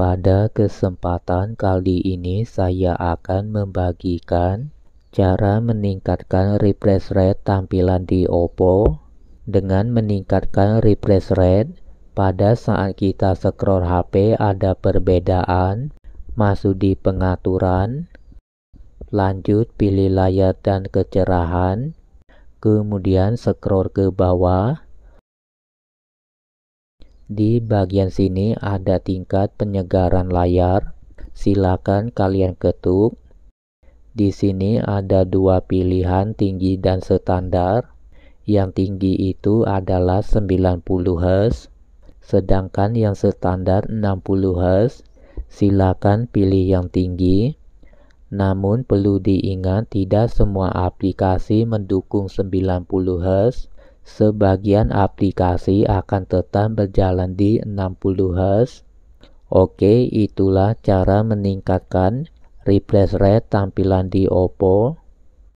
Pada kesempatan kali ini saya akan membagikan cara meningkatkan refresh rate tampilan di Oppo dengan meningkatkan refresh rate pada saat kita scroll HP ada perbedaan masuk di pengaturan lanjut pilih layar dan kecerahan kemudian scroll ke bawah di bagian sini ada tingkat penyegaran layar. Silakan kalian ketuk. Di sini ada dua pilihan tinggi dan standar. Yang tinggi itu adalah 90 Hz, sedangkan yang standar 60 Hz. Silakan pilih yang tinggi. Namun perlu diingat tidak semua aplikasi mendukung 90 Hz Sebagian aplikasi akan tetap berjalan di 60 Hz. Oke, itulah cara meningkatkan refresh rate tampilan di Oppo.